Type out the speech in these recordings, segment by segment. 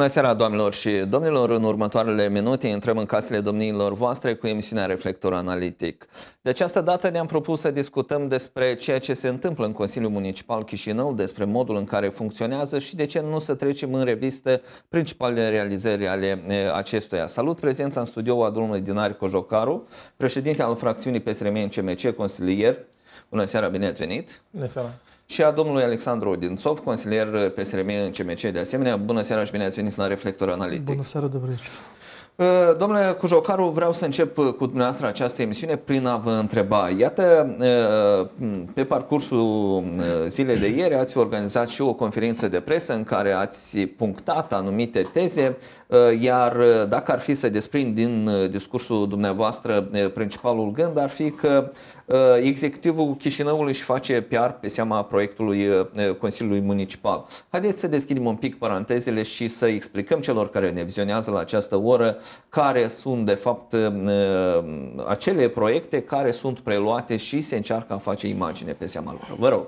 Bună seara, doamnelor și domnilor! În următoarele minute intrăm în casele domniilor voastre cu emisiunea Reflector Analitic. De această dată ne-am propus să discutăm despre ceea ce se întâmplă în Consiliul Municipal Chișinău, despre modul în care funcționează și de ce nu să trecem în revistă principalele realizări ale acestuia. Salut prezența în studio a domnului Dinari Cojocaru, președinte al fracțiunii psrm cmc consilier. Bună seara, bine ați venit! Bună seara! și a domnului Alexandru Odințov, consilier PSRM în CMC de asemenea. Bună seara și bine ați venit la Reflector Analitic. Bună seara, Dobriciu. Uh, domnule Cujocaru, vreau să încep cu dumneavoastră această emisiune prin a vă întreba. Iată, uh, pe parcursul uh, zilei de ieri ați organizat și o conferință de presă în care ați punctat anumite teze, iar dacă ar fi să desprind din discursul dumneavoastră principalul gând, ar fi că Uh, executivul Chișinăului își face PR pe seama proiectului uh, uh, Consiliului Municipal. Haideți să deschidem un pic parantezele și să explicăm celor care ne vizionează la această oră care sunt de fapt acele proiecte care sunt preluate și se încearcă a face imagine pe seama lor. Vă rog!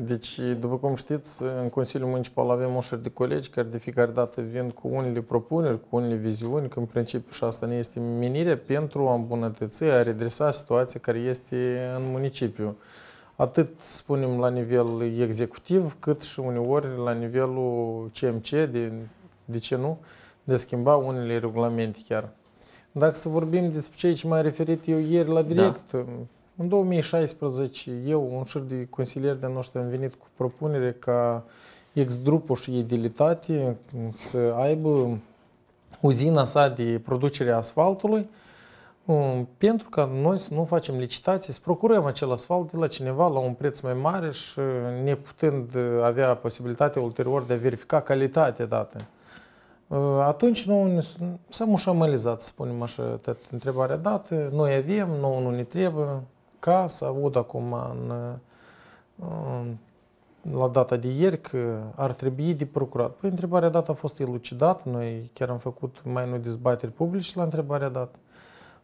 Deci, după cum știți, în Consiliul Municipal avem ușuri de colegi care de fiecare dată vin cu unele propuneri, cu unele viziuni, că în principiu și asta ne este minire pentru a îmbunătăți, a redresa situația care este în municipiu. Atât, spunem, la nivel executiv, cât și uneori la nivelul CMC, de, de ce nu, de schimba unele regulamente chiar. Dacă să vorbim despre cei ce m-am referit eu ieri la da. direct, da în 2016, eu, un șir de consilieri de noștri, am venit cu propunere ca ex-drupul și edilitate să aibă uzina sa de producere asfaltului, um, pentru că noi să nu facem licitații, să procurăm acel asfalt de la cineva la un preț mai mare și ne putând avea posibilitatea ulterior de a verifica calitatea dată. Uh, atunci noi s a mușamalizat, să spunem așa, întrebarea dată, noi avem, nouă nu ne trebuie, ca să aud acum în, la data de ieri că ar trebui de procurat. Păi întrebarea dată a fost elucidată, noi chiar am făcut mai noi dezbateri publice la întrebarea dată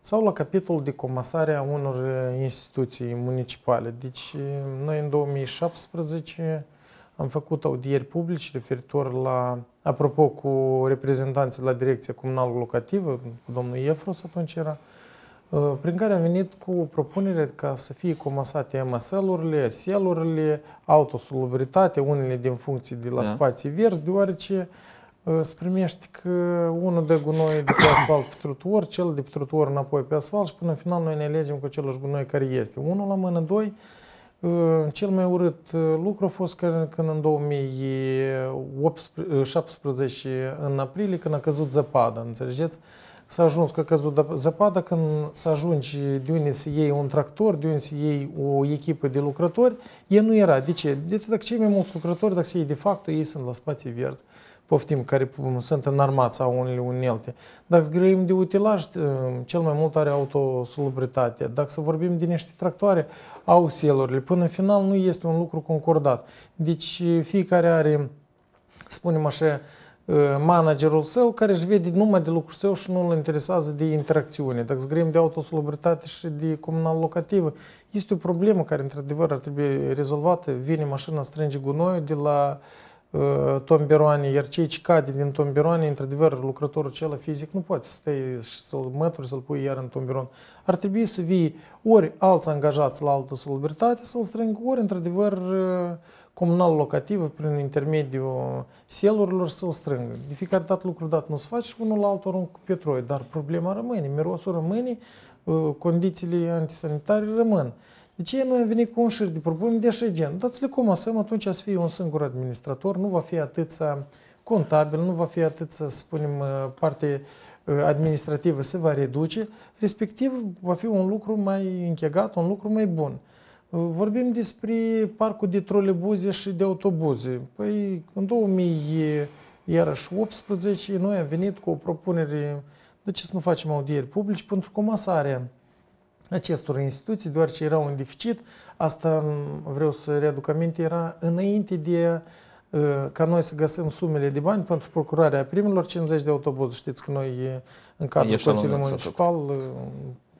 sau la capitolul de comasare a unor eh, instituții municipale. Deci, noi în 2017 am făcut audieri publici referitor la, apropo, cu reprezentanții la Direcția Comunală Locativă, cu domnul Efros atunci era, uh, Uh, prin care am venit cu propunere ca să fie comasate MSL-urile, SEL-urile, autosolubritate, unele din funcții de la da. spații verzi, deoarece se uh, primește că unul de gunoi de pe asfalt pe trotuar, cel de pe trotuar înapoi pe asfalt și până în final noi ne alegem cu același gunoi care este. Unul la mână, doi, uh, cel mai urât lucru a fost că când în 2017, în aprilie, când a căzut zăpada, înțelegeți? să ajungi că a căzut zăpadă, când să ajungi de unde să iei un tractor, de unde să iei o echipă de lucrători, el nu era. De ce? De dacă cei mai mulți lucrători, dacă se iei de fapt, ei sunt la spații verzi poftim, care sunt armat sau unele unelte. Dacă grăim de utilaj, cel mai mult are autosolubritate. Dacă să vorbim de niște tractoare, au selurile. Până în final nu este un lucru concordat. Deci fiecare are, spunem așa, managerul său care își vede numai de lucruri său și nu îl interesează de interacțiune. Dacă scriem de autosolubritate și de comunal locativă, este o problemă care într-adevăr ar trebui rezolvată. Vine mașina, strânge gunoiul de la uh, tomberoane, iar cei ce cade din tomberoane, într-adevăr, lucrătorul cel fizic nu poate să stai și să-l mături, să-l pui iar în tomberon. Ar trebui să vii ori alți angajați la solubritate să-l strângi ori într-adevăr uh, comunal locativă prin intermediul selurilor să-l strângă. De fiecare dată lucrul dat nu se face și unul la altul aruncă cu petroi, dar problema rămâne, mirosul rămâne, uh, condițiile antisanitare rămân. De ce noi am venit cu un șir de propuneri de așa gen? Dați-le comasăm, atunci să fie un singur administrator, nu va fi să contabil, nu va fi atât, să spunem, uh, parte uh, administrativă se va reduce, respectiv va fi un lucru mai închegat, un lucru mai bun. Vorbim despre parcul de trolebuze și de autobuze. Păi, în 2018, noi am venit cu o propunere de ce să nu facem audieri publici pentru comasarea acestor instituții, deoarece erau în deficit. Asta, vreau să readuc aminte, era înainte de uh, ca noi să găsim sumele de bani pentru procurarea primelor 50 de autobuze. Știți că noi, uh, în cadrul Consiliului Municipal, uh,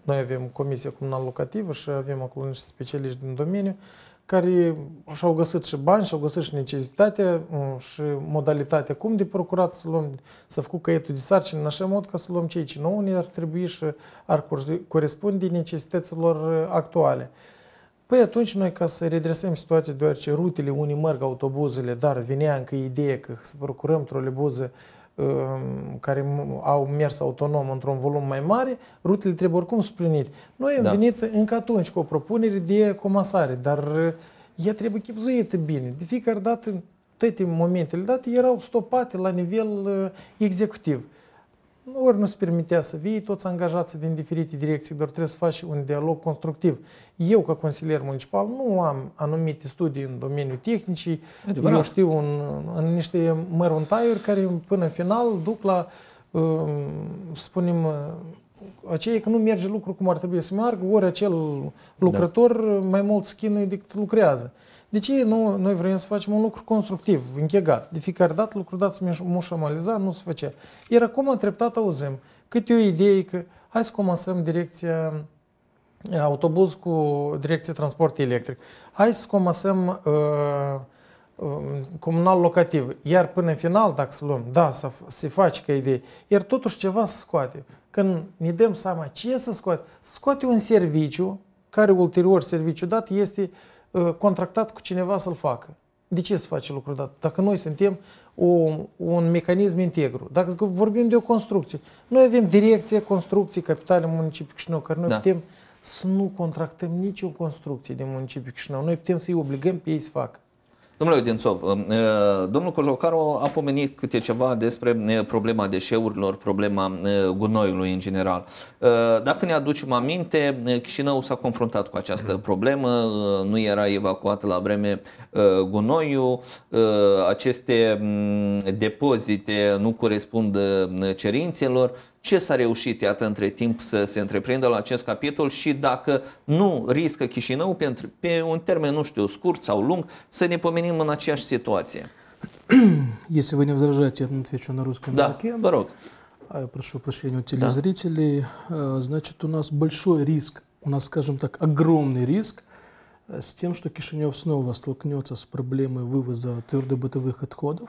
noi avem comisia Comunală locativă și avem acolo niște specialiști din domeniu care și-au găsit și bani, și-au găsit și necesitatea și modalitatea cum de procurat să luăm, să făcut căietul de sarcini în așa mod ca să luăm cei ce nouă ne ar trebui și ar corespunde necesităților actuale. Păi atunci noi ca să redresăm situația, deoarece rutele unii merg autobuzele, dar vinea încă ideea că să procurăm trolebuze uh, Um, care au mers autonom într-un volum mai mare, rutele trebuie oricum suplinite. Noi am da. venit încă atunci cu o propunere de comasare, dar uh, ea trebuie chipzuită bine. De fiecare dată, toate momentele date erau stopate la nivel uh, executiv ori nu se permitea să vii toți angajații din diferite direcții, doar trebuie să faci un dialog constructiv. Eu, ca consilier municipal, nu am anumite studii în domeniul tehnicii, Adevărat. eu știu un, în niște măruntaiuri care până în final duc la, um, spunem, aceea e că nu merge lucru cum ar trebui să meargă, ori acel lucrător da. mai mult schinui decât lucrează. De deci ce nu, noi vrem să facem un lucru constructiv, închegat? De fiecare dată lucrul dat să mușamaliza, nu se făcea. Iar acum treptat auzim câte o idee că hai să comasăm direcția uh, autobuz cu direcția transport electric. Hai să comasăm uh, uh, comunal locativ. Iar până în final, dacă să luăm, da, se face ca idee, iar totuși ceva se scoate când ne dăm seama ce să scoate, scoate un serviciu, care ulterior serviciu dat este uh, contractat cu cineva să-l facă. De ce să face lucrul dat? Dacă noi suntem o, un mecanism integru, dacă vorbim de o construcție, noi avem direcție construcții capitale municipiul Chișinău, care noi da. putem să nu contractăm nicio construcție din municipiul Chișinău. Noi putem să-i obligăm pe ei să facă. Domnule Odințov, um, uh, domnul Cojocaru a pomenit câte ceva despre uh, problema deșeurilor, problema uh, gunoiului în general. Dacă ne aducem aminte, Chișinău s-a confruntat cu această mm-hmm. problemă, nu era evacuat la vreme gunoiul, aceste mm, depozite nu corespund cerințelor ce s-a reușit, iată, între timp să se întreprindă la acest capitol și dacă nu riscă Chișinău pentru, pe un termen, nu știu, scurt sau lung, să ne pomenim în aceeași situație. Если вы не возражаете, я отвечу на русском да, языке. Да, рог. я прошу прощения у телезрителей. Да. Значит, у нас большой риск, у нас, скажем так, огромный риск с тем, что Кишинев снова столкнется с проблемой вывоза твердобытовых отходов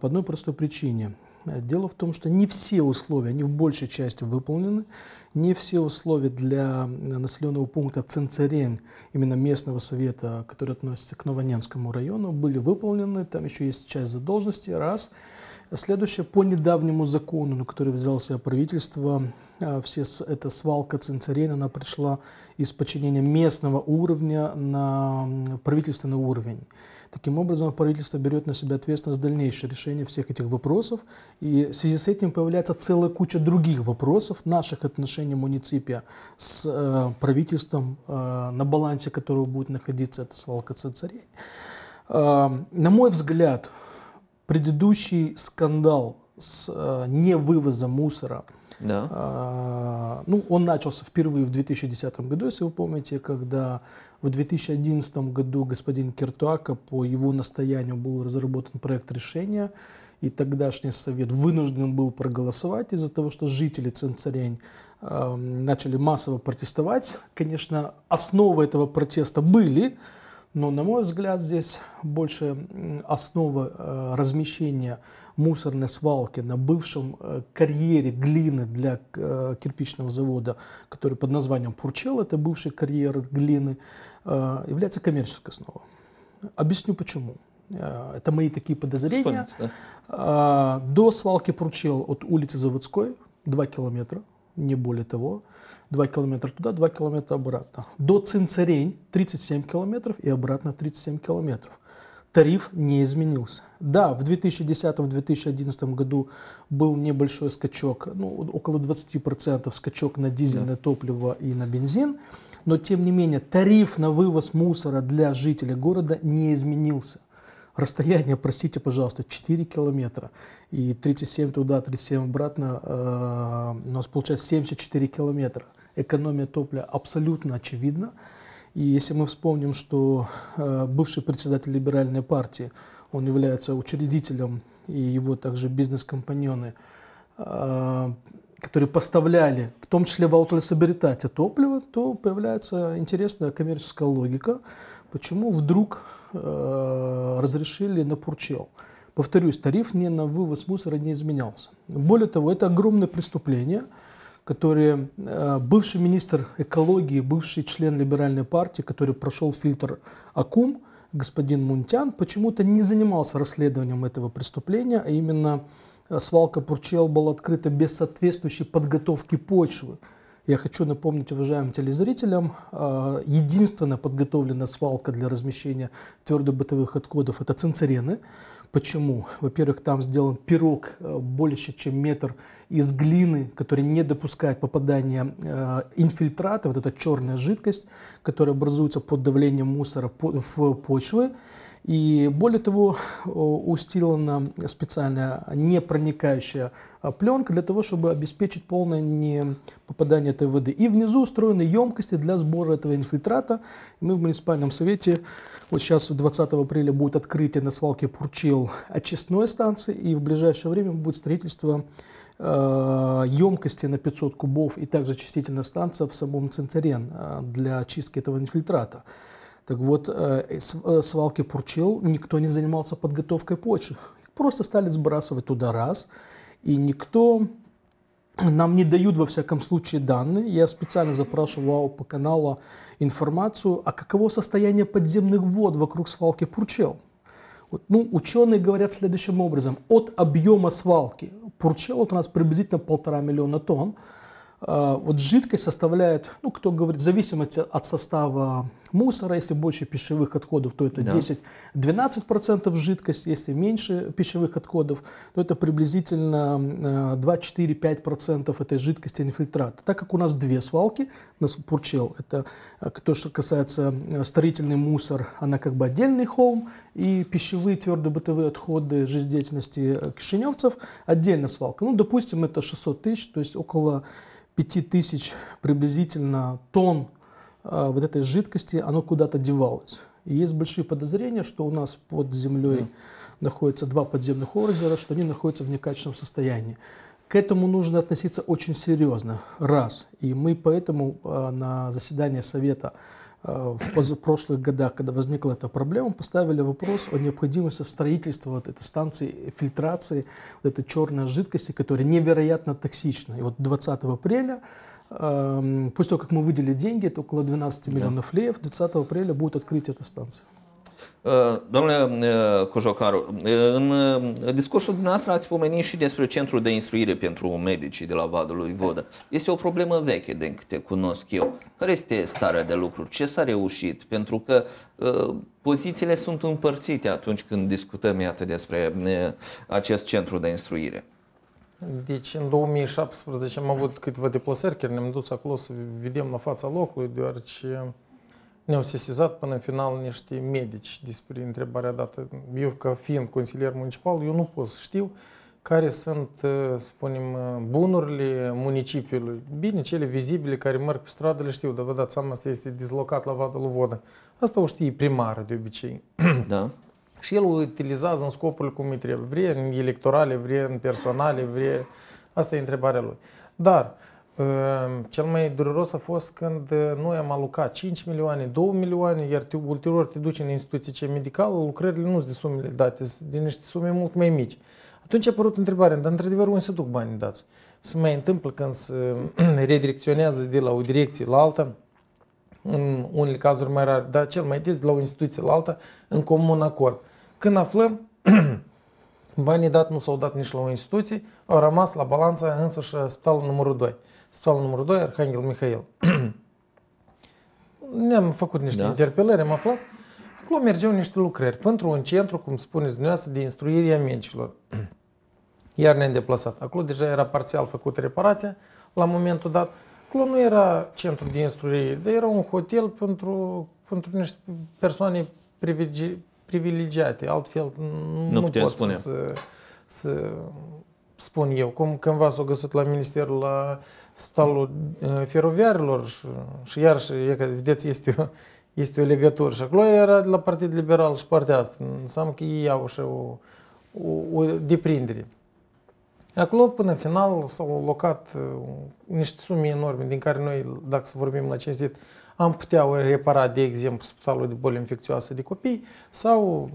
по одной простой причине. Дело в том, что не все условия, они в большей части выполнены, не все условия для населенного пункта Ценцерень, именно местного совета, который относится к Новоненскому району, были выполнены, там еще есть часть задолженности, раз. Следующее, по недавнему закону, на который взялся правительство, а, все, эта свалка Цинцерейн, она пришла из подчинения местного уровня на правительственный уровень. Таким образом, правительство берет на себя ответственность дальнейшее решение всех этих вопросов. И в связи с этим появляется целая куча других вопросов наших отношений муниципия с э, правительством, э, на балансе которого будет находиться эта свалка царей. Э, на мой взгляд, предыдущий скандал с э, невывозом мусора да. А, ну, он начался впервые в 2010 году, если вы помните, когда в 2011 году господин Киртуака по его настоянию был разработан проект решения, и тогдашний совет вынужден был проголосовать из-за того, что жители Цинцарянь э, эм, начали массово протестовать. Конечно, основы этого протеста были, но, на мой взгляд, здесь больше основа э, размещения мусорной свалки на бывшем э, карьере глины для э, кирпичного завода, который под названием Пурчел, это бывший карьер глины, является коммерческой основой. Объясню почему. Это мои такие подозрения. да? До свалки Пурчел от улицы Заводской 2 километра, не более того. 2 километра туда, 2 километра обратно. До Цинцерень 37 километров и обратно 37 километров. Тариф не изменился. Да, в 2010-2011 году был небольшой скачок, ну, около 20% скачок на дизельное да. топливо и на бензин, но тем не менее тариф на вывоз мусора для жителя города не изменился расстояние, простите, пожалуйста, 4 километра. И 37 туда, 37 обратно, э, у нас получается 74 километра экономия топлива абсолютно очевидна. И если мы вспомним, что э, бывший председатель либеральной партии, он является учредителем и его также бизнес-компаньоны, э, которые поставляли, в том числе в Аутолесоберитате, топливо, то появляется интересная коммерческая логика, почему вдруг э, разрешили на Пурчел. Повторюсь, тариф не на вывоз мусора не изменялся. Более того, это огромное преступление – которые э, бывший министр экологии, бывший член либеральной партии, который прошел фильтр АКУМ, господин Мунтян, почему-то не занимался расследованием этого преступления, а именно э, свалка Пурчел была открыта без соответствующей подготовки почвы. Я хочу напомнить уважаемым телезрителям, э, единственная подготовленная свалка для размещения твердых бытовых отходов – это цинцерены. Почему? Во-первых, там сделан пирог э, больше, чем метр из глины, который не допускает попадания э, инфильтрата, вот эта черная жидкость, которая образуется под давлением мусора в почвы. И более того, э, устилана специальная непроникающая а, пленка для того, чтобы обеспечить полное не попадание этой воды. И внизу устроены емкости для сбора этого инфильтрата. Мы в муниципальном совете, вот сейчас 20 апреля будет открытие на свалке Пурчил очистной станции, и в ближайшее время будет строительство э, емкости на 500 кубов и также очистительная станция в самом Центарен э, для очистки этого инфильтрата. Так вот, э, э, свалки Пурчел никто не занимался подготовкой почвы. просто стали сбрасывать туда раз, и никто... Нам не дают, во всяком случае, данные. Я специально запрашивал по каналу информацию, а каково состояние подземных вод вокруг свалки Пурчел. Вот, ну, ученые говорят следующим образом. От объема свалки Пурчел вот у нас приблизительно полтора миллиона тонн. А, вот жидкость составляет, ну, кто говорит, в зависимости от состава мусора, если больше пищевых отходов, то это да. 10-12% жидкость, если меньше пищевых отходов, то это приблизительно 2-4-5% а, этой жидкости инфильтрата. Так как у нас две свалки, у нас Пурчел, это а, то, что касается строительный мусор, она как бы отдельный холм, и пищевые твердые бытовые отходы жизнедеятельности кишиневцев отдельная свалка. Ну, допустим, это 600 тысяч, то есть около 5000 приблизительно тонн э, вот этой жидкости, оно куда-то девалось. И есть большие подозрения, что у нас под землей да. находятся два подземных озера, что они находятся в некачественном состоянии. К этому нужно относиться очень серьезно, раз. И мы поэтому э, на заседании Совета Э, в прошлых годах, когда возникла эта проблема, поставили вопрос о необходимости строительства вот этой станции фильтрации вот этой черной жидкости, которая невероятно токсична. И вот 20 апреля эм, После того, как мы выделили деньги, это около 12 миллионов да. леев, 20 апреля будет открытие эта станция. Ă, domnule ă, Cojocaru, ă, în discursul dumneavoastră ați pomenit și despre Centrul de Instruire pentru Medicii de la Vadul lui Vodă. Este o problemă veche, din câte cunosc eu. Care este starea de lucruri? Ce s-a reușit? Pentru că pozițiile sunt împărțite atunci când discutăm, iată, despre acest Centru de Instruire. Deci în 2017 am avut câteva deplasări, chiar ne-am dus acolo să vedem la fața locului, deoarece ne-au sesizat până în final niște medici despre întrebarea dată. Eu, ca fiind consilier municipal, eu nu pot să știu care sunt, uh, spunem, uh, bunurile municipiului. Bine, cele vizibile care merg pe stradă le știu, dar vă dați seama, asta este dislocat la Vadă Vodă. Asta o știe primarul de obicei. Da. Și el o utilizează în scopul cum îi trebuie. Vrea în electorale, vrea în personale, vrea... Asta e întrebarea lui. Dar, uh, Ehm, cel mai dureros a fost când eh, noi am alocat 5 milioane, 2 milioane, iar te, ulterior te duci în instituție medicală, lucrările nu sunt de sumele date, sunt de niște sume mult mai mici. Atunci a apărut întrebarea, dar într-adevăr unde se duc banii dați? Se mai întâmplă când se eh, redirecționează de la o direcție la alta, în unele cazuri mai rare, dar cel mai des de la o instituție la alta, în comun acord. Când aflăm, banii dat nu s-au dat nici la o instituție, au rămas la balanța însăși spitalul numărul 2. Spitalul numărul 2, Arhanghel Mihail. Ne-am făcut niște da. interpelări, am aflat. Acolo mergeau niște lucrări pentru un centru, cum spuneți dumneavoastră, de instruire a medicilor. Iar ne-am deplasat. Acolo deja era parțial făcută reparația la momentul dat. Acolo nu era centru de instruire, dar era un hotel pentru, pentru niște persoane privilegi, privilegiate. Altfel nu, nu pot spune. să, să spun eu. Cum cândva s au găsit la ministerul la spitalul feroviarilor și, și iarăși, e că, vedeți, este o, este o legătură. Și acolo era de la partid Liberal și partea asta. Înseamnă că ei au și o, o, o deprindere. Acolo, până în final, s-au locat niște sume enorme, din care noi, dacă să vorbim la cinstit, am putea repara, de exemplu, spitalul de boli infecțioase de copii sau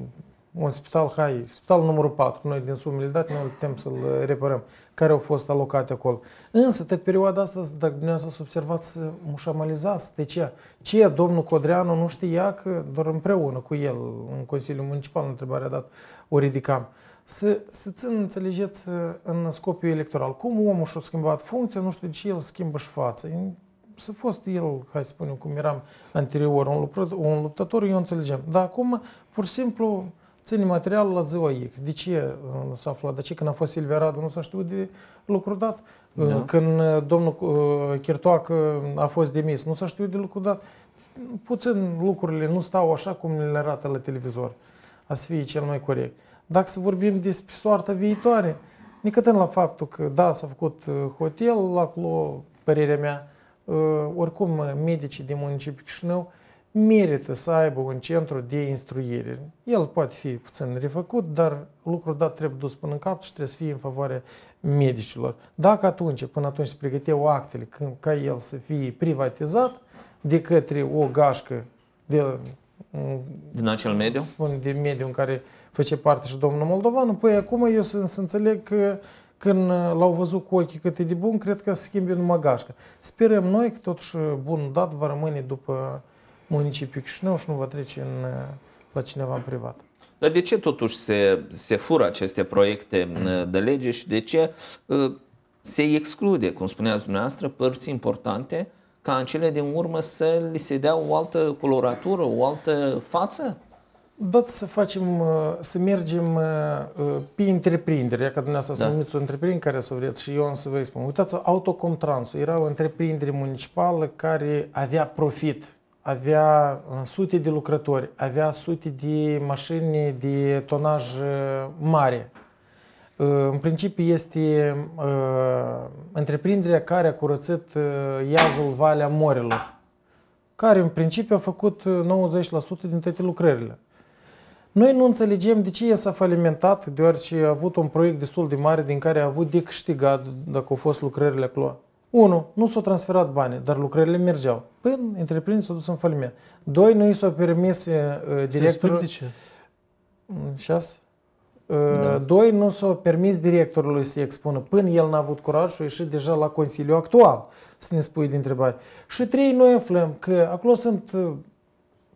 un spital, hai, spitalul numărul 4, noi din sumele date, noi putem să-l reparăm care au fost alocate acolo. Însă, tot perioada asta, dacă dumneavoastră ați observat, să mușamalizați. De ce? Ce domnul Codreanu nu știa că doar împreună cu el, în Consiliul Municipal, întrebarea dată, o ridicam. Să, să țin, înțelegeți, uh, în scopul electoral. Cum omul și-a schimbat funcția, nu știu de ce el schimbă și față. Să fost el, hai să spunem, cum eram anterior, un, luptător, un luptător, eu înțelegeam. Dar acum, pur și simplu, ține materialul la ziua X. De ce nu uh, s-a aflat? De ce când a fost Silvia Radu nu s-a știut de lucru dat? Uh, da. Când uh, domnul Chirtoac a fost demis, nu s-a știut de lucru dat? Puțin lucrurile nu stau așa cum le arată la televizor. A să fie cel mai corect. Dacă să vorbim despre soarta viitoare, nicătând la faptul că, da, s-a făcut hotel acolo, părerea mea, oricum medicii din municipiul Chișinău merită să aibă un centru de instruire. El poate fi puțin refăcut, dar lucrul dat trebuie dus până în cap și trebuie să fie în favoarea medicilor. Dacă atunci, până atunci se pregăteau actele ca el să fie privatizat de către o gașcă de, din acel mediu? Spun, din mediu în care face parte și domnul Moldovan, păi acum eu să, să înțeleg că când l-au văzut cu ochii cât e de bun, cred că se schimbe în gașcă. Sperăm noi că totuși bun dat va rămâne după municipiul Chișinău și nu va trece în, uh, la cineva în privat. Dar de ce totuși se, se fură aceste proiecte uh, de lege și de ce uh, se exclude, cum spuneați dumneavoastră, părți importante ca în cele din urmă să li se dea o altă coloratură, o altă față? Dați să facem, să mergem pe întreprindere, ca dumneavoastră da. să numiți o întreprindere care să vreți și eu să vă spun. Uitați-vă, Autocomtransul era o întreprindere municipală care avea profit avea sute de lucrători, avea sute de mașini de tonaj mare. Ă, în principiu este ă, întreprinderea care a curățit ă, iazul Valea Morelor, care în principiu a făcut 90% din toate lucrările. Noi nu înțelegem de ce ea s-a falimentat, deoarece a avut un proiect destul de mare din care a avut de câștigat dacă au fost lucrările acolo. 1. Nu s-au transferat bani, dar lucrările mergeau. Până întreprinderea s-a dus în faliment. 2. Nu i s-au permis uh, directorul... Mm, șase. Uh, da. Doi, nu s au permis directorului să expună până el n-a avut curaj și a ieșit deja la Consiliul actual să ne spui de întrebare. Și trei, noi aflăm că acolo sunt uh,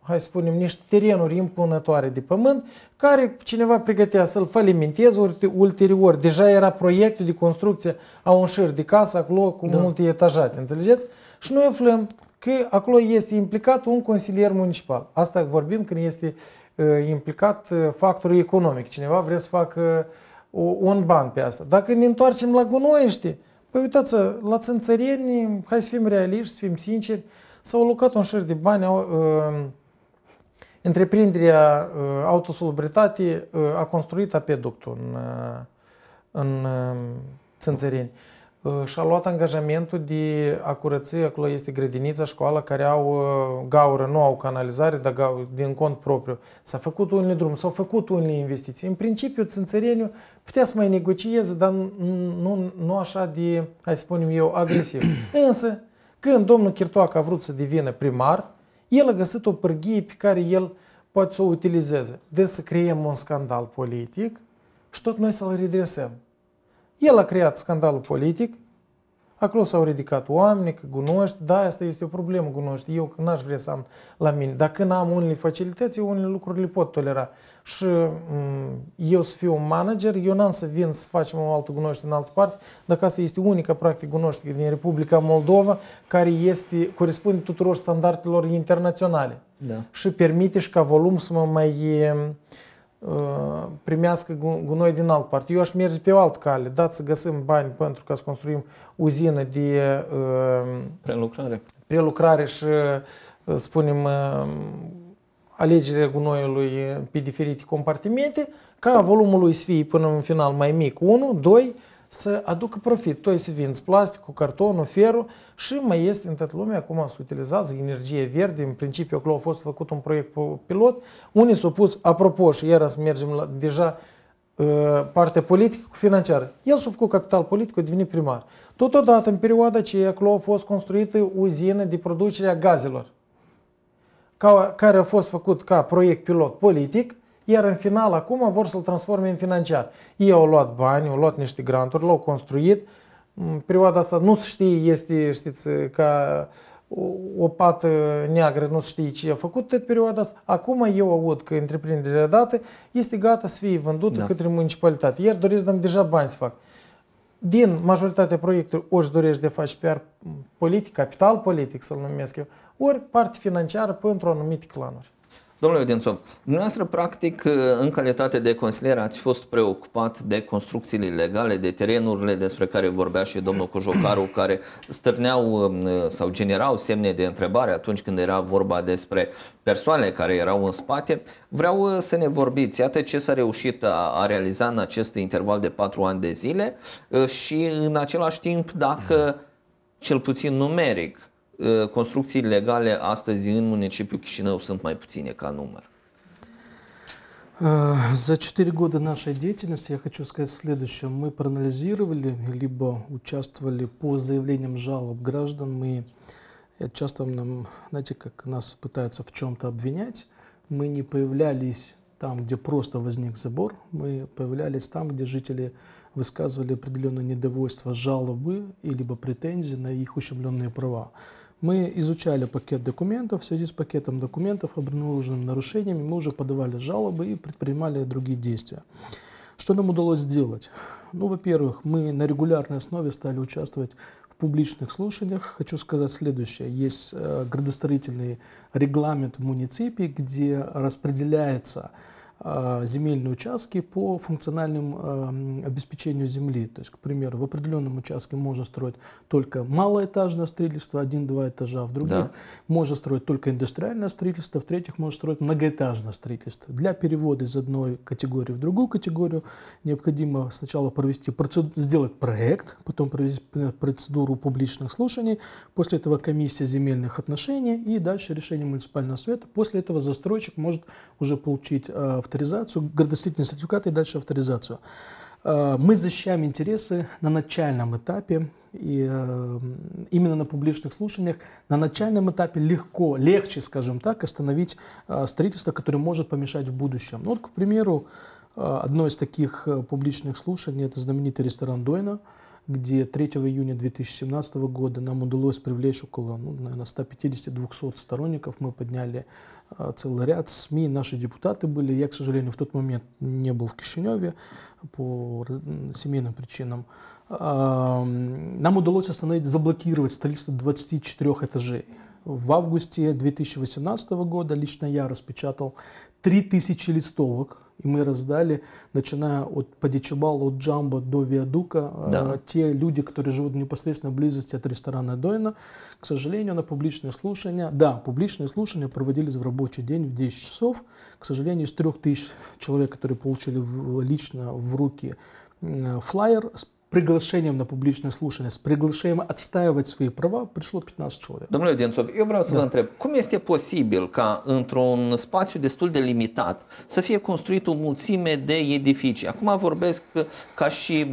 hai să spunem, niște terenuri impunătoare de pământ, care cineva pregătea să-l falimenteze ulterior. Deja era proiectul de construcție a un șir de casă acolo cu da. multe etajate, înțelegeți? Și noi aflăm că acolo este implicat un consilier municipal. Asta vorbim când este uh, implicat uh, factorul economic. Cineva vrea să facă uh, un ban pe asta. Dacă ne întoarcem la gunoiește, păi uitați, la țânțărieni, hai să fim realiști, să fim sinceri, s-au lucrat un șir de bani, au, uh, Întreprinderea uh, uh, a construit apeductul în, uh, în uh, Țânțăreni și a luat angajamentul de a curăți, acolo este grădinița, școala, care au gaură, nu au canalizare, dar gau, din cont propriu. S-a făcut un drum, s-au făcut unii investiții. În principiu, țânțăreniu putea să mai negocieze, dar nu, nu așa de, hai să spunem eu, agresiv. Însă, când domnul Chirtoac a vrut să devină primar, el a găsit o pârghie pe care el poate să o utilizeze. De să creăm un scandal politic și tot noi să-l redresăm. El a creat scandalul politic, Acolo s-au ridicat oameni, că gunoști, da, asta este o problemă, gunoști. Eu n-aș vrea să am la mine. Dacă când am unele facilități, eu unele lucruri le pot tolera. Și mm, eu să fiu un manager, eu n-am să vin să facem o altă gunoște în altă parte, dacă asta este unica, practic, gunoști din Republica Moldova, care este, corespunde tuturor standardelor internaționale. Da. Și permite și ca volum să mă mai primească gunoi din alt parte. Eu aș merge pe o altă cale. Dați să găsim bani pentru ca să construim uzină de prelucrare, prelucrare și, spunem, alegerea gunoiului pe diferite compartimente, ca volumul lui să fie până în final mai mic, 1, 2, să aducă profit. Tu să vinzi plasticul, cartonul, ferul și mai este în toată lumea acum se utilizează energie verde. În principiu, acolo a fost făcut un proiect pilot. Unii s-au pus, apropo, și era să mergem la, deja uh, partea politică cu financiară. El și-a făcut capital politic, a devenit primar. Totodată, în perioada ce acolo a fost construită uzină de producere a gazelor, care a fost făcut ca proiect pilot politic, iar în final acum vor să-l transforme în financiar. Ei au luat bani, au luat niște granturi, l-au construit. În mm, perioada asta nu se știe, este, știți, ca o pată neagră, nu știi ce a făcut tot perioada asta. Acum eu aud că întreprinderea dată este gata să fie vândută da. către municipalitate. Iar doresc, dar deja bani să fac. Din majoritatea proiectelor, ori dorești de faci PR politic, capital politic să-l numesc eu, ori parte financiară pentru anumite clanuri. Domnule Udințov, dumneavoastră, practic, în calitate de consilier, ați fost preocupat de construcțiile ilegale, de terenurile despre care vorbea și domnul Cojocaru, care stârneau um, sau generau semne de întrebare atunci când era vorba despre persoanele care erau în spate. Vreau uh, să ne vorbiți, iată ce s-a reușit a, a realiza în acest interval de patru ani de zile uh, și, în același timp, dacă, cel puțin numeric, construcții legale astăzi în municipiul Chișinău sunt mai puține ca număr? За 4 года нашей деятельности я хочу сказать следующее. Мы проанализировали, либо участвовали по заявлениям жалоб граждан. Мы э, часто нам, знаете, как нас пытаются в чем-то обвинять. Мы не появлялись там, где просто возник забор. Мы появлялись там, где жители высказывали определенное недовольство, жалобы и либо претензии на их ущемленные права. Мы изучали пакет документов. В связи с пакетом документов, обнаруженными нарушениями, мы уже подавали жалобы и предпринимали другие действия. Что нам удалось сделать? Ну, во-первых, мы на регулярной основе стали участвовать в публичных слушаниях. Хочу сказать следующее. Есть э, градостроительный регламент в муниципии, где распределяется а, земельные участки по функциональному а, обеспечению земли. То есть, к примеру, в определенном участке можно строить только малоэтажное строительство, один-два этажа, в других да. можно строить только индустриальное строительство, в третьих можно строить многоэтажное строительство. Для перевода из одной категории в другую категорию необходимо сначала провести процеду... сделать проект, потом провести процедуру публичных слушаний, после этого комиссия земельных отношений и дальше решение муниципального совета. После этого застройщик может уже получить а, в авторизацию, градостроительный сертификат и дальше авторизацию. Э, мы защищаем интересы на начальном этапе, и э, именно на публичных слушаниях. На начальном этапе легко, легче, скажем так, остановить э, строительство, которое может помешать в будущем. Ну, вот, к примеру, одно из таких публичных слушаний – это знаменитый ресторан «Дойна», где 3 июня 2017 года нам удалось привлечь около, ну, наверное, 150-200 сторонников. Мы подняли а, целый ряд СМИ, наши депутаты были. Я, к сожалению, в тот момент не был в Кишиневе по семейным причинам. А, нам удалось остановить, заблокировать строительство 24 этажей. В августе 2018 года лично я распечатал 3000 листовок, и мы раздали, начиная от Падичебал, от Джамбо до Виадука, да. Э, те люди, которые живут в непосредственной близости от ресторана Дойна. К сожалению, на публичные слушания, да, публичные слушания проводились в рабочий день в 10 часов. К сожалению, из 3000 человек, которые получили лично в руки э, флайер с приглашением на публичное слушание, с приглашением отстаивать свои права, пришло 15 человек. Domnule Денцов, я vreau să da. vă întreb, cum este posibil ca într-un spațiu destul de limitat să fie construit o mulțime de edificii? Acum vorbesc ca și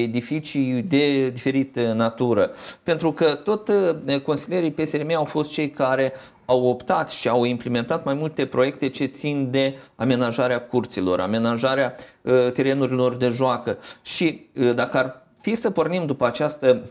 edificii de diferită natură, pentru că tot consilierii PSRM au fost cei care au optat și au implementat mai multe proiecte ce țin de amenajarea curților, amenajarea uh, terenurilor de joacă. Și uh, dacă ar fi să pornim după această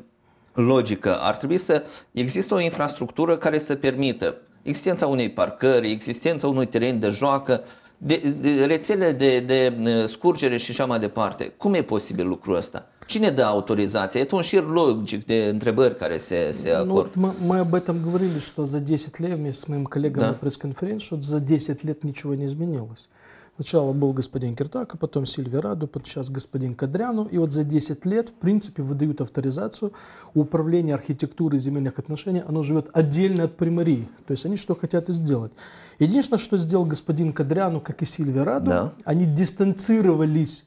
logică, ar trebui să există o infrastructură care să permită existența unei parcări, existența unui teren de joacă, de, de, rețele de, de uh, scurgere și așa mai departe. Cum e posibil lucrul ăsta? Cine dă autorizația? E un șir logic de întrebări care se, se acord. Nu, no, abătăm говорили, că за 10 lei, mi-a spus colegă da. la presconferință, că за 10 lei nicio nu a Сначала был господин Киртака, потом Сильвераду, под сейчас господин Кадряну. И вот за 10 лет, в принципе, выдают авторизацию. Управление архитектуры земельных отношений, оно живет отдельно от примарии. То есть они что хотят и сделать. Единственное, что сделал господин Кадряну, как и Сильвераду, да. они дистанцировались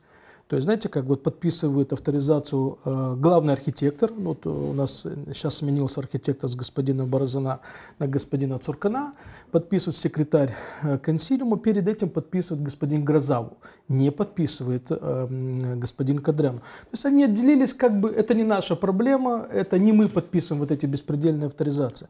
то есть, знаете, как вот подписывает авторизацию э, главный архитектор, ну, вот э, у нас сейчас сменился архитектор с господина Борозана на господина Цуркана, подписывает секретарь э, консилиума, перед этим подписывает господин Грозаву, не подписывает э, господин Кадряну. То есть они отделились, как бы это не наша проблема, это не мы подписываем вот эти беспредельные авторизации.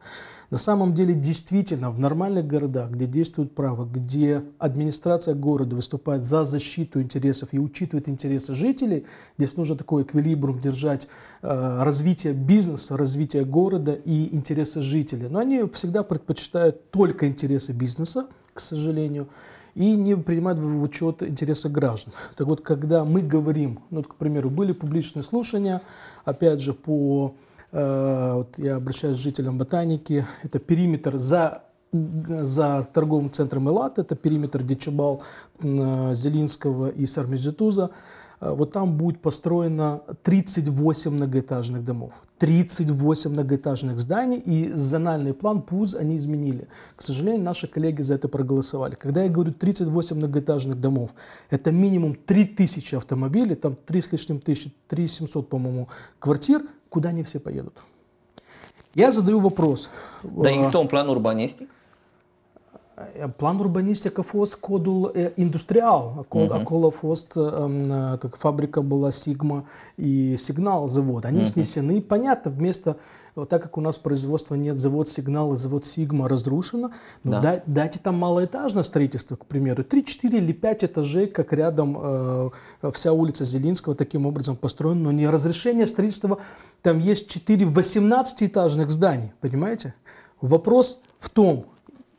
На самом деле, действительно, в нормальных городах, где действует право, где администрация города выступает за защиту интересов и учитывает интересы интересы жителей. Здесь нужно такой эквилибрум держать э, развитие бизнеса, развитие города и интересы жителей. Но они всегда предпочитают только интересы бизнеса, к сожалению, и не принимают в учет интересы граждан. Так вот, когда мы говорим, ну, вот, к примеру, были публичные слушания, опять же, по, э, вот я обращаюсь к жителям ботаники, это периметр за за торговым центром Элат, это периметр Дичебал, э, Зелинского и Сармезитуза. Э, вот там будет построено 38 многоэтажных домов. 38 многоэтажных зданий, и зональный план ПУЗ они изменили. К сожалению, наши коллеги за это проголосовали. Когда я говорю 38 многоэтажных домов, это минимум 3000 автомобилей, там 3 с лишним тысячи, 3700, по-моему, квартир, куда они все поедут. Я задаю вопрос. Да, э, и что план урбанистик? Э, план урбанистика э, а а фост кодул индустриал industrial, acolo, uh-huh. acolo a fost как фабрика была сигма и Сигнал завод. Они uh-huh. снесены, понятно, вместо, так как у нас производства нет, завод Сигнал и завод сигма разрушено, ну да. да, дайте там малоэтажное строительство, к примеру, 3, 4 или 5 этажей, как рядом э, вся улица Зелинского таким образом построена, но не разрешение строительства, там есть 4 18-этажных зданий, понимаете? Вопрос в том,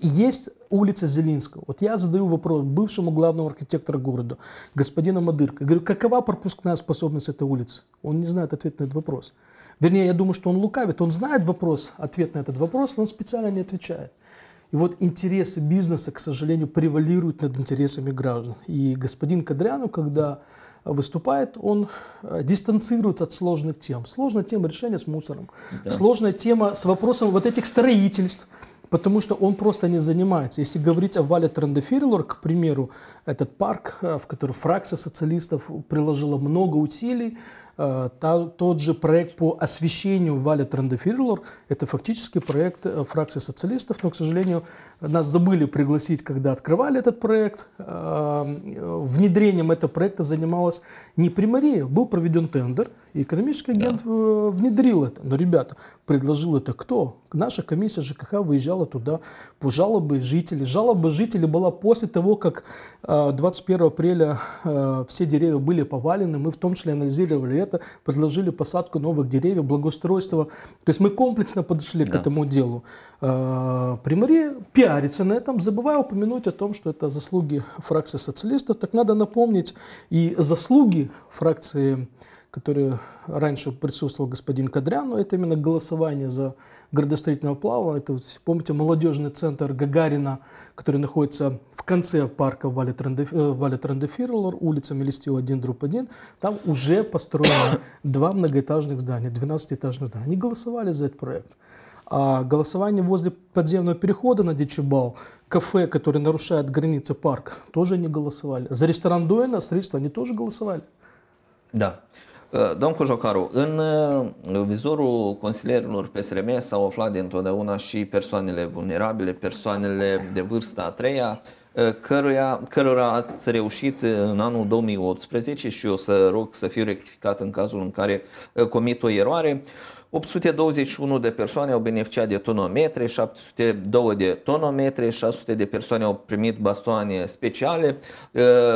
есть улица Зелинского. Вот я задаю вопрос бывшему главному архитектору города, господину Мадырко. Говорю, какова пропускная способность этой улицы? Он не знает ответ на этот вопрос. Вернее, я думаю, что он лукавит. Он знает вопрос, ответ на этот вопрос, но он специально не отвечает. И вот интересы бизнеса, к сожалению, превалируют над интересами граждан. И господин Кадряну, когда выступает, он э, дистанцируется от сложных тем. Сложная тема решения с мусором, да. сложная тема с вопросом вот этих строительств, потому что он просто не занимается. Если говорить о Вале Трандефирлор, к примеру, этот парк, э, в который фракция социалистов приложила много усилий, э, та, тот же проект по освещению Вале Трандефирлор, это фактически проект э, фракции социалистов, но, к сожалению, нас забыли пригласить, когда открывали этот проект. Внедрением этого проекта занималась не примария, был проведен тендер – и экономическое агентство да. Э, внедрило это. Но, ребята, предложил это кто? Наша комиссия ЖКХ выезжала туда по жалобы жителей. Жалоба жителей была после того, как 21 э, апреля э, все деревья были повалены. Мы в том числе анализировали это, предложили посадку новых деревьев, благоустройство. То есть мы комплексно подошли да. к этому делу. Примария пиарится на этом, забывая упомянуть о том, что это заслуги фракции социалистов. Так надо напомнить и заслуги фракции который раньше присутствовал господин Кадрян, но это именно голосование за градостроительного плава. Это, помните, молодежный центр Гагарина, который находится в конце парка Вале Трендефирлор, э, улица Мелестива 1, дроп 1. Там уже построено два многоэтажных здания, 12-этажных здания. Они голосовали за этот проект. А голосование возле подземного перехода на Дичибал, кафе, которое нарушает границы парка, тоже не голосовали. За ресторан Дуэна, строительство они тоже голосовали. Да. Ă, domn Cojocaru, în ă, vizorul consilierilor PSRM s-au aflat dintotdeauna și persoanele vulnerabile, persoanele de vârsta a treia, ă, căruia, cărora ați reușit în anul 2018 și o să rog să fiu rectificat în cazul în care comit o eroare, 821 de persoane au beneficiat de tonometre, 702 de tonometre, 600 de persoane au primit bastoane speciale.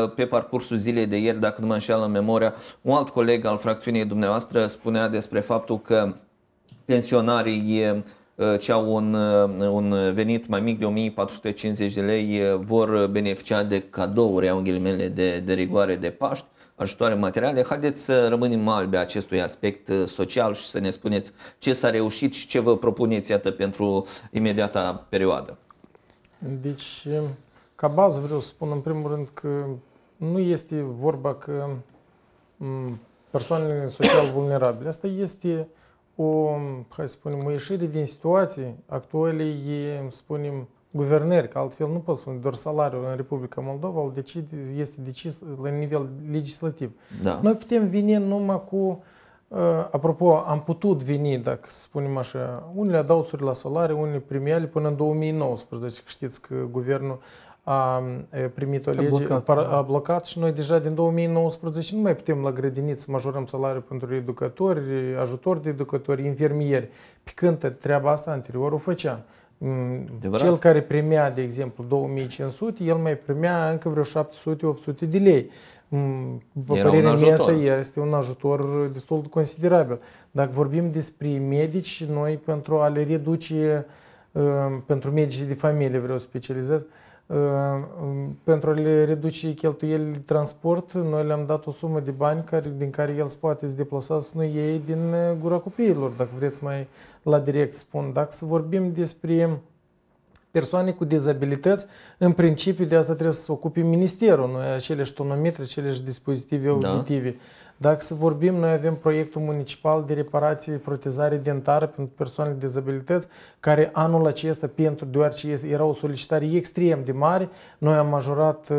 Ă, pe parcursul zilei de ieri, dacă nu mă înșeală în memoria, un alt coleg al fracțiunii dumneavoastră spunea despre faptul că pensionarii ă, ce au un, ă, un venit mai mic de 1450 de lei vor beneficia de cadouri, au în ghilimele de, de rigoare de Paști ajutoare materiale, haideți să rămânem albi acestui aspect uh, social și să ne spuneți ce s-a reușit și ce vă propuneți, iată, pentru imediata perioadă. Deci, uh, ca bază vreau să spun în primul rând că nu este vorba că mm, persoanele social vulnerabile. Asta este o, hai să spunem, o ieșire din situații actuale, spunem, guvernări, că altfel nu pot spune, doar salariul în Republica Moldova decide, este decis la nivel legislativ. Da. Noi putem veni numai cu, uh, apropo, am putut veni, dacă să spunem așa, unele adausuri la salarii, unele premiale până în 2019, că știți că guvernul a primit o lege, a blocat, da. a blocat și noi deja din 2019 nu mai putem la grădiniță să majorăm salariul pentru educatori, ajutori de educatori, infirmieri. Pe când treaba asta anterior o făceam. Adevărat? Cel care primea, de exemplu, 2500, el mai primea încă vreo 700-800 de lei. Mm, după Era părerea mea, asta este un ajutor destul de considerabil. Dacă vorbim despre medici, noi pentru a le reduce, uh, pentru medicii de familie vreau să specializez, pentru a le reduce cheltuielile de transport, noi le-am dat o sumă de bani care, din care el poate să deplasa să nu iei din uh, gura copiilor, dacă vreți mai la direct spun. Dacă să vorbim despre persoane cu dizabilități, în principiu de asta trebuie să se ocupe ministerul, noi aceleși tonometri, aceleși dispozitive da. auditive. Da. Dacă să vorbim, noi avem proiectul municipal de reparație, protezare dentară pentru persoanele cu dizabilități, care anul acesta, pentru deoarece era o solicitare extrem de mare, noi am majorat uh,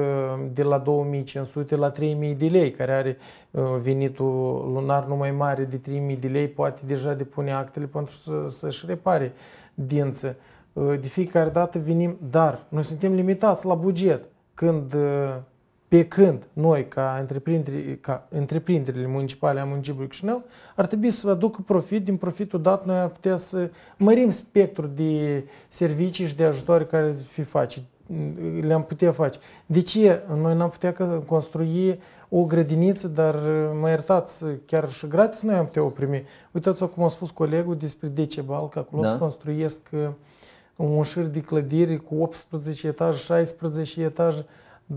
de la 2500 la 3000 de lei, care are uh, venitul lunar numai mare de 3000 de lei, poate deja depune actele pentru să, să-și repare dință. Uh, de fiecare dată venim, dar noi suntem limitați la buget. Când pe când noi, ca, întreprinderi, ca întreprinderile municipale a municipiului Chișinău, ar trebui să aducă profit, din profitul dat noi ar putea să mărim spectrul de servicii și de ajutoare care fi face, le-am putea face. De ce noi n-am putea construi o grădiniță, dar mă iertați, chiar și gratis noi am putea o primi. Uitați-vă cum a spus colegul despre Decebal, că acolo da. se construiesc uh, un șir de clădiri cu 18 etaje, 16 etaje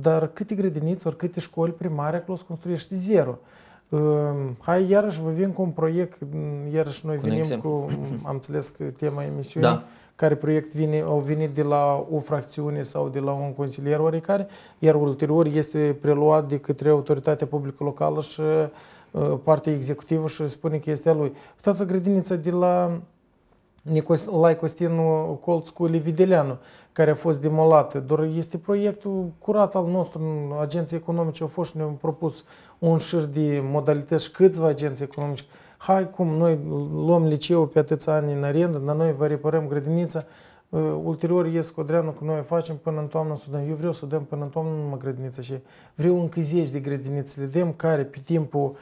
dar câte grădiniți, ori câte școli primare acolo se construiește zero. Ehm, hai, iarăși vă vin cu un proiect, iarăși noi cu venim exemplu. cu, am înțeles că tema emisiunii, da. care proiect vine, au venit de la o fracțiune sau de la un consilier oricare, iar ulterior este preluat de către autoritatea publică locală și uh, partea executivă și spune că este a lui. Uitați-vă grădinița de la Nicolae Costinu Colț cu Livideleanu, care a fost demolată. Doar este proiectul curat al nostru. Agenții economice au fost și ne-au propus un șir de modalități și câțiva agenții economici. Hai cum, noi luăm liceul pe atâția ani în arendă, dar noi vă reparăm grădinița. Ulterior ies cu că noi facem până în toamnă să dăm. Eu vreau să dăm până în toamnă numai grădiniță și vreau încă zeci de grădinițe. Le dăm care pe timpul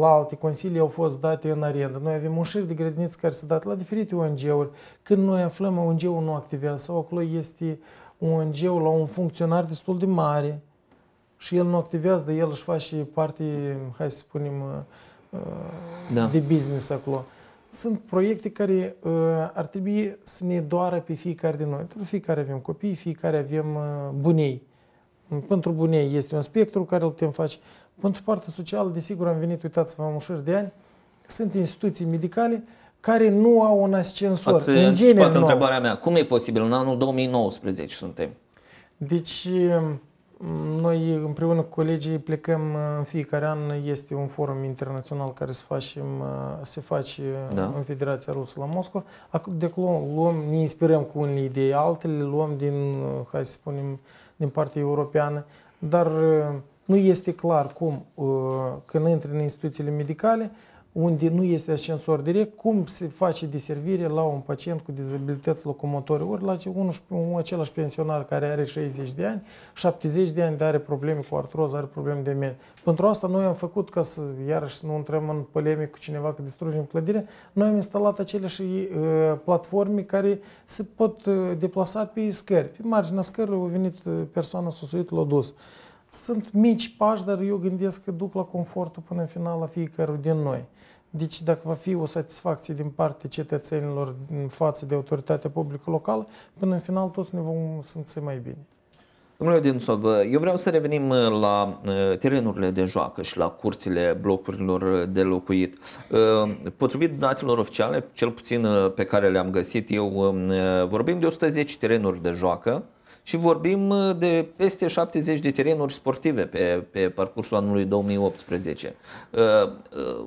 la alte consilii au fost date în arendă. Noi avem un șir de grădinițe care se dat la diferite ONG-uri. Când noi aflăm ONG-ul nu activează sau acolo este un ong la un funcționar destul de mare și el nu activează, dar el își face parte, hai să spunem, uh, uh, da. de business acolo. Sunt proiecte care uh, ar trebui să ne doară pe fiecare din noi. Fiecare avem copii, fiecare avem bunei. Pentru bunei este un spectru care îl putem face. Pentru partea socială, desigur, am venit, uitați-vă, am ușor de ani, sunt instituții medicale care nu au un ascensor. Ați în genere, întrebarea mea. Cum e posibil? În anul 2019 suntem. Deci, noi împreună cu colegii plecăm în fiecare an, este un forum internațional care se, face, se face da. în Federația Rusă la Moscova. De deci, acolo luăm, ne inspirăm cu unele idei, altele luăm din, hai să spunem, din partea europeană, dar nu este clar cum, uh, când intri în instituțiile medicale, unde nu este ascensor direct, cum se face deservire la un pacient cu dizabilități locomotorii, ori la unul, un același pensionar care are 60 de ani, 70 de ani, dar are probleme cu artroză, are probleme de mediu. Pentru asta noi am făcut, ca să iarăși să nu intrăm în polemic cu cineva că distrugem clădirea, noi am instalat aceleași uh, platforme care se pot uh, deplasa pe scări. Pe marginea scărilor a venit uh, persoana, susuită la l-a dus. Uh, sunt mici pași, dar eu gândesc că duc la confortul până în final la fiecare din noi. Deci dacă va fi o satisfacție din partea cetățenilor în față de autoritatea publică locală, până în final toți ne vom simți mai bine. Domnule Dinsov, eu vreau să revenim uh, la uh, terenurile de joacă și la curțile blocurilor de locuit. Uh, potrivit datelor oficiale, cel puțin pe care le-am găsit eu, um, vorbim de 110 terenuri de joacă, și vorbim uh, de peste 70 de terenuri sportive pe, pe parcursul anului 2018. Uh, uh,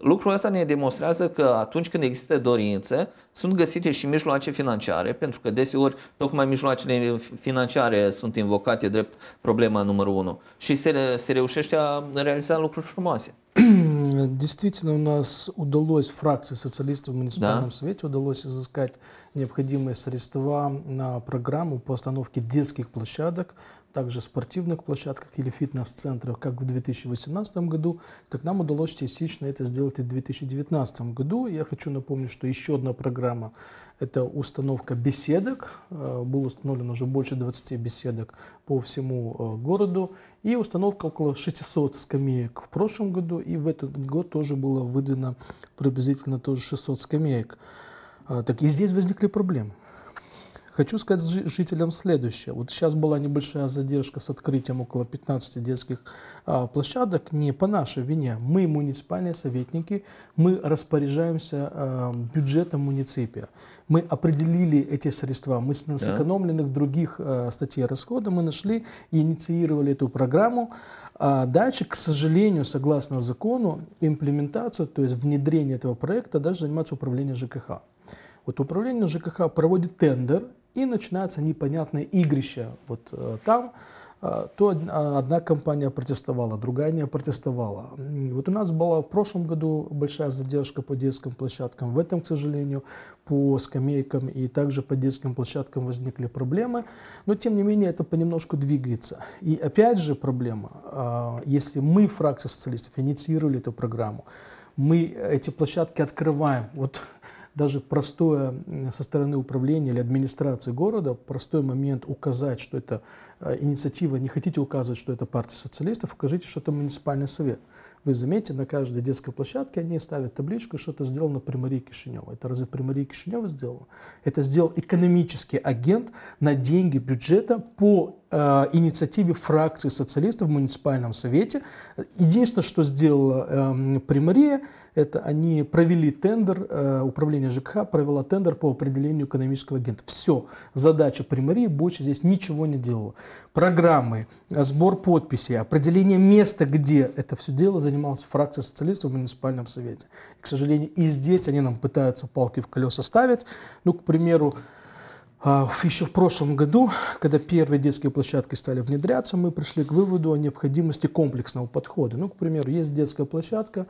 lucrul ăsta ne demonstrează că atunci când există dorință, sunt găsite și mijloace financiare, pentru că deseori tocmai mijloacele financiare sunt invocate drept problema numărul 1 și se, se reușește a realiza lucruri frumoase. Действительно, у нас удалось фракции социалистов в муниципальном да. совете удалось изыскать необходимые средства на программу по остановке детских площадок также спортивных площадках или фитнес-центрах, как в 2018 году, так нам удалось частично это сделать и в 2019 году. Я хочу напомнить, что еще одна программа – это установка беседок. Э, было установлено уже больше 20 беседок по всему э, городу. И установка около 600 скамеек в прошлом году. И в этот год тоже было выдвинуто приблизительно тоже 600 скамеек. Э, так и здесь возникли проблемы. Хочу сказать жителям следующее. Вот сейчас была небольшая задержка с открытием около 15 детских а, площадок. Не по нашей вине. Мы муниципальные советники, мы распоряжаемся а, бюджетом муниципия. Мы определили эти средства. Мы с сэкономленных других а, статей расхода мы нашли и инициировали эту программу. А дальше, к сожалению, согласно закону, имплементацию, то есть внедрение этого проекта, даже занимается управление ЖКХ. Вот управление ЖКХ проводит тендер, и начинается непонятное игрище вот э, там. Э, то э, одна компания протестовала, другая не протестовала. вот у нас была в прошлом году большая задержка по детским площадкам. В этом, к сожалению, по скамейкам и также по детским площадкам возникли проблемы. Но, тем не менее, это понемножку двигается. И опять же проблема, если мы, фракция социалистов, инициировали эту программу, мы эти площадки открываем. Вот даже простое со стороны управления или администрации города, простой момент указать, что это э, инициатива, не хотите указывать, что это партия социалистов, укажите, что это муниципальный совет. Вы заметите, на каждой детской площадке они ставят табличку, что это сделано при Марии Кишинева. Это разве при Марии Кишинева сделано? Это сделал экономический агент на деньги бюджета по э, инициативе фракции социалистов в муниципальном совете. Единственное, что сделала э, эм, Примария, это они провели тендер, э, управление ЖКХ провело тендер по определению экономического агента. Все, задача примарии, больше здесь ничего не делала. Программы, э, сбор подписей, определение места, где это все дело занималась фракция социалистов в муниципальном совете. И, к сожалению, и здесь они нам пытаются палки в колеса ставить. Ну, к примеру, э, еще в прошлом году, когда первые детские площадки стали внедряться, мы пришли к выводу о необходимости комплексного подхода. Ну, к примеру, есть детская площадка,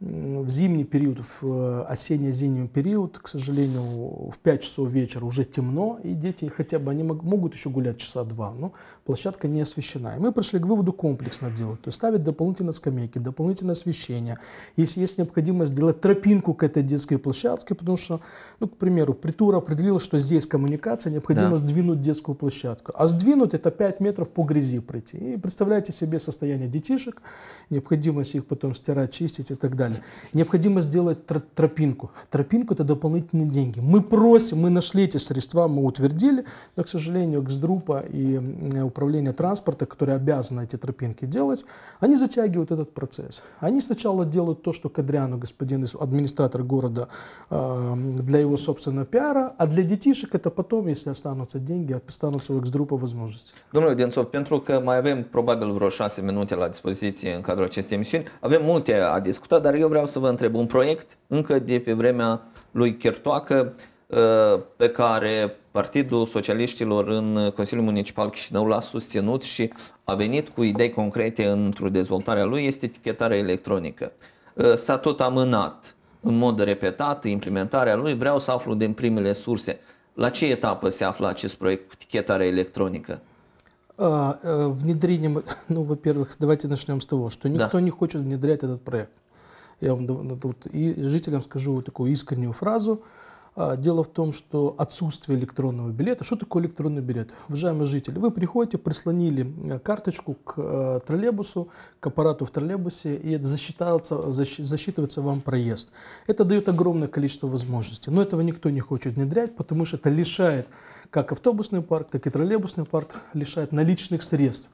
в зимний период, в э, осенне-зимний период, к сожалению, в 5 часов вечера уже темно, и дети хотя бы, они могут еще гулять часа два, но площадка не освещена. И мы пришли к выводу комплексно делать, то есть ставить дополнительно скамейки, дополнительное освещение. Если есть необходимость сделать тропинку к этой детской площадке, потому что, ну, к примеру, притура определила, что здесь коммуникация, необходимо да. сдвинуть детскую площадку. А сдвинуть это 5 метров по грязи пройти. И представляете себе состояние детишек, необходимость их потом стирать, чистить и так далее далее. Необходимо сделать тропинку. Тропинку – это дополнительные деньги. Мы просим, мы нашли эти средства, мы утвердили, но, к сожалению, Эксдрупа и э, Управление транспорта, которые обязаны эти тропинки делать, они затягивают этот процесс. Они сначала делают то, что Кадряну, господин администратор города, э, для его собственного пиара, а для детишек это потом, если останутся деньги, останутся у X-групă возможности. Domnule Dențov, pentru că mai avem probabil vreo șase minute la dispoziție în cadrul части emisiuni, avem multe a discuta, eu vreau să vă întreb un proiect încă de pe vremea lui Chertoacă ă, pe care Partidul Socialiștilor în Consiliul Municipal Chișinău l-a susținut și a venit cu idei concrete într-o dezvoltare a lui, este etichetarea electronică. Ă, s-a tot amânat în mod repetat implementarea lui, vreau să aflu din primele surse. La ce etapă se află acest proiect cu etichetarea electronică? Ă, внедрением ну, во-первых, давайте начнем с того, что никто да. не хочет внедрять этот проект. Я вам тут и жителям скажу вот такую искреннюю фразу. А, дело в том, что отсутствие электронного билета. Что такое электронный билет? Уважаемые жители, вы приходите, прислонили э, карточку к э, троллейбусу, к аппарату в троллейбусе, и это засчитается, засчитывается вам проезд. Это дает огромное количество возможностей. Но этого никто не хочет внедрять, потому что это лишает как автобусный парк, так и троллейбусный парк, лишает наличных средств.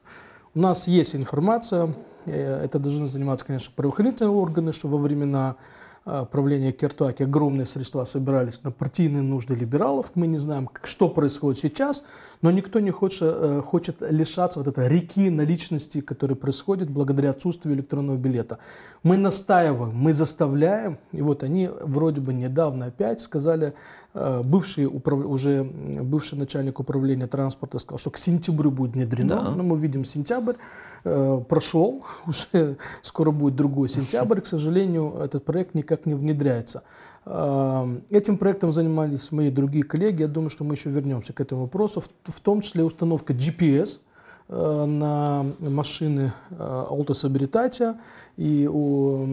У нас есть информация, э, это должны заниматься, конечно, правоохранительные органы, что во времена э, правления Кертуаки огромные средства собирались на партийные нужды либералов. Мы не знаем, что происходит сейчас, но никто не хочет, э, хочет лишаться вот этой реки наличности, которая происходит благодаря отсутствию электронного билета. Мы настаиваем, мы заставляем, и вот они вроде бы недавно опять сказали, Э, бывший управ... уже бывший начальник управления транспорта сказал, что к сентябрю будет внедрено. Да. Но ну, мы видим сентябрь э, прошел, уже скоро будет другой сентябрь. К сожалению, этот проект никак не внедряется. Эм, этим проектом занимались мои другие коллеги. Я думаю, что мы еще вернемся к этому вопросу, в, в том числе установка GPS. Э, на машины э, Autos Обретателя и у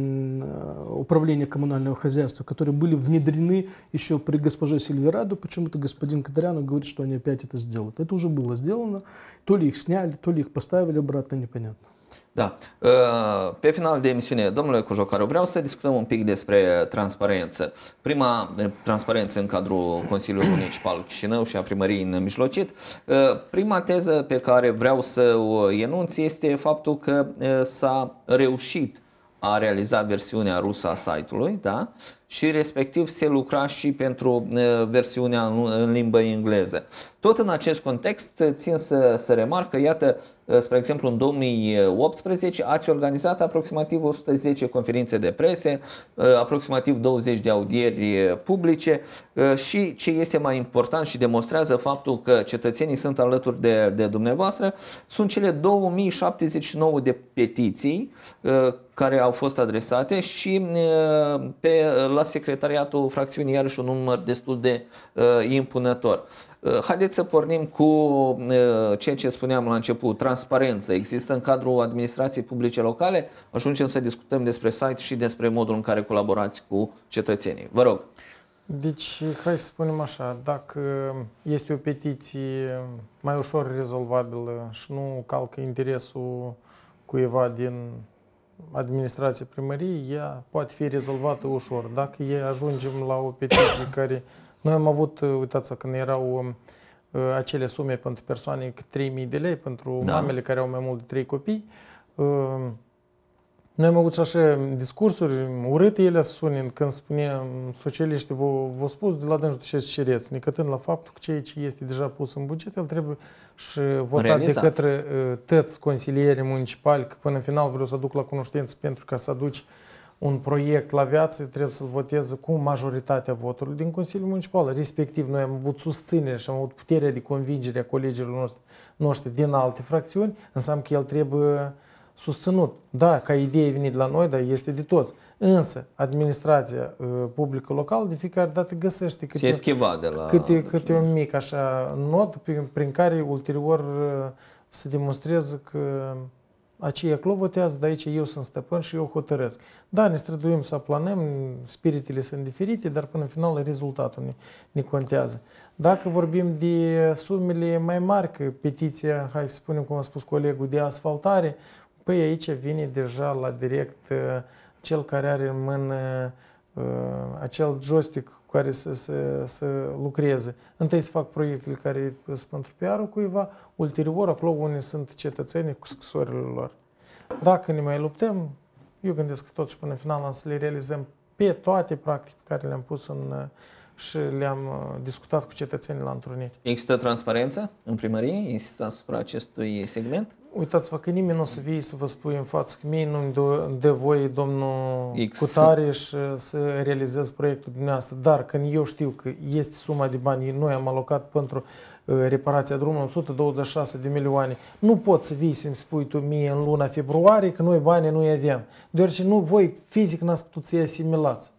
управления коммунального хозяйства, которые были внедрены еще при госпоже Сильвераду. Почему-то господин Катаряну говорит, что они опять это сделают. Это уже было сделано. То ли их сняли, то ли их поставили обратно, непонятно. Da. Uh, pe final de emisiune, domnule Cujocaru, vreau să discutăm un pic despre transparență. Prima eh, transparență în cadrul Consiliului Municipal Chișinău și a primăriei în mijlocit. Uh, prima teză pe care vreau să o enunț este faptul că eh, s-a reușit a realiza versiunea rusă a site-ului, da? și respectiv se lucra și pentru eh, versiunea în limbă engleză. Tot în acest context țin să, să remarc că, iată, Uh, spre exemplu, în 2018 ați organizat aproximativ 110 conferințe de prese, uh, aproximativ 20 de audieri uh, publice și ce este mai important și demonstrează faptul că cetățenii sunt alături de, de dumneavoastră, sunt cele 2079 de petiții care au fost adresate și pe, la secretariatul fracțiunii iarăși un număr destul de uh, impunător. Eh, haideți să pornim cu eh, ceea ce spuneam la început, transparență. Există în cadrul administrației publice locale, ajungem să discutăm despre site și despre modul în care colaborați cu cetățenii. Vă rog. Deci, hai să spunem așa, dacă este o petiție mai ușor rezolvabilă și nu calcă interesul cuiva din administrația primăriei, ea poate fi rezolvată ușor. Dacă ajungem la o petiție care noi am avut, uh, uitați când erau um, uh, acele sume pentru persoane 3.000 de lei, pentru da. mamele care au mai mult de 3 copii, um, noi am avut și așa discursuri urâte ele sunând când spunea um, socialiștii vă, vă spus de la dânsul ce cereți, necătând la faptul că ceea ce este deja pus în buget, el trebuie și votat Realizat. de către uh, tăți consilieri municipali, că până în final vreau să duc la cunoștință pentru ca să aduci uh, un proiect la viață, trebuie să-l voteze cu majoritatea voturilor din Consiliul Municipal. Respectiv, noi am avut susținere și am avut puterea de convingere a colegilor noștri, noștri din alte fracțiuni, înseamnă că el trebuie susținut. Da, ca idee venit la noi, dar este de toți. Însă, administrația uh, publică locală de fiecare dată găsește câte, Se de la câte, câte un mic așa not prin, prin care ulterior uh, se demonstrează că aceia acolo votează, dar aici eu sunt stăpân și eu hotărăsc. Da, ne străduim să planăm, spiritele sunt diferite, dar până în final rezultatul ne, ne contează. Dacă vorbim de sumele mai mari, că petiția, hai să spunem cum a spus colegul, de asfaltare, păi aici vine deja la direct uh, cel care are în mână uh, acel joystick cu care să, să, să lucreze. Întâi să fac proiectele care sunt pentru pr cuiva, ulterior acolo unii sunt cetățenii cu scrisorile lor. Dacă ne mai luptăm, eu gândesc că și până în final am să le realizăm pe toate practic pe care le-am pus în, și le-am uh, discutat cu cetățenii la întrunire. Există transparență în primărie? Există asupra acestui segment? Uitați-vă că nimeni nu o să vie să vă spui în față că mie nu-mi dă voie domnul X. Cutare și să realizez proiectul dumneavoastră. Dar când eu știu că este suma de bani, noi am alocat pentru uh, reparația drumului 126 de milioane, nu pot să vii să-mi spui tu mie în luna februarie că noi banii nu avem. Deoarece nu voi fizic n-ați putut să-i asimilați.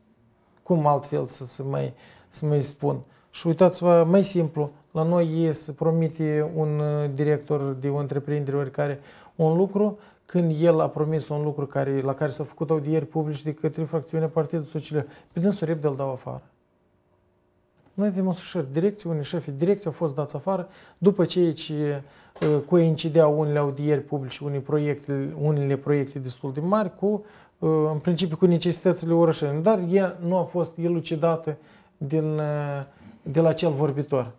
Cum altfel să, să, mai, să mai spun? Și uitați-vă mai simplu, la noi să promite un uh, director de o întreprindere oricare un lucru, când el a promis un lucru care, la care s-a făcut audieri publici de către fracțiunea Partidului Socialist, pe dânsul repede îl dau afară. Noi avem sușări, direcții, unii șefi direcții au fost dați afară după ceea ce uh, coincideau unele audieri publici, unele proiecte, unele proiecte destul de mari cu, uh, în principiu, cu necesitățile orășene. Dar ea nu a fost elucidată din, uh, de la cel vorbitor.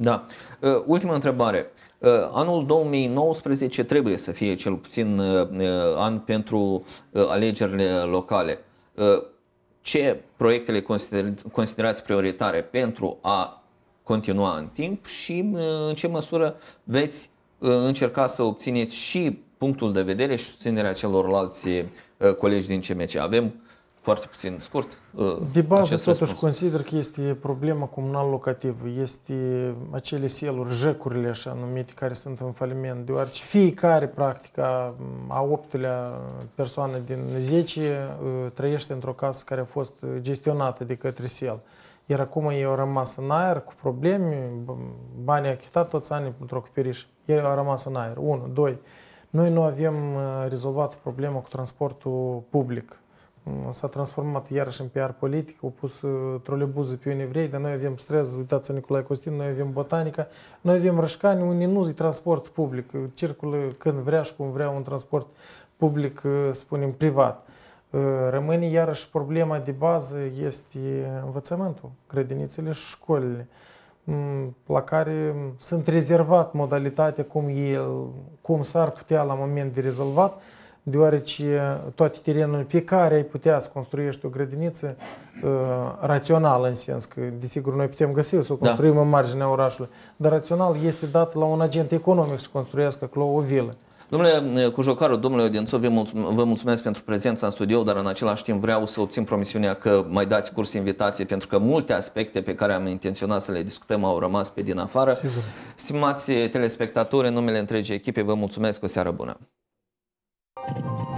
Da. Uh, ultima întrebare. Uh, anul 2019 trebuie să fie cel puțin uh, an pentru alegerile locale. Ce proiecte le considerați prioritare pentru a continua în timp și în ce măsură veți încerca să obțineți și punctul de vedere și susținerea celorlalți colegi din CMC? Avem foarte puțin scurt. Uh, de bază, totuși, răspuns. consider că este problema comunal locativă. Este acele seluri, jecurile așa numite, care sunt în faliment, deoarece fiecare, practic, a optulea persoană din 10 uh, trăiește într-o casă care a fost gestionată de către sel. Iar acum ei au rămas în aer cu probleme, banii achitat toți ani pentru acoperiș. Ei au rămas în aer. Unu. Doi. Noi nu avem uh, rezolvat problema cu transportul public s-a transformat iarăși în PR politic, au pus uh, trolebuze pe un evrei, dar noi avem străzi, uitați-vă Nicolae Costin, noi avem botanică, noi avem rășcani unde nu zi transport public, uh, circulă uh, când vrea și cum vrea un transport public, spunem, privat. Rămâne iarăși problema de bază este învățământul, grădinițele și școlile mm, la care mm, sunt rezervat modalitatea cum, el, cum s-ar putea la moment de rezolvat, deoarece uh, toate terenurile pe care ai putea să construiești o grădiniță uh, rațional rațională, în sens că, desigur, noi putem găsi să o da. construim da. în marginea orașului, dar rațional este dat la un agent economic să construiască acolo o vilă. Domnule uh, Cujocaru, domnule Odințu, vă, vă mulțumesc pentru prezența în studio, dar în același timp vreau să obțin promisiunea că mai dați curs invitație, pentru că multe aspecte pe care am intenționat să le discutăm au rămas pe din afară. Sigur. Stimați telespectatori, în numele întregii echipe, vă mulțumesc, o seară bună! Thank you.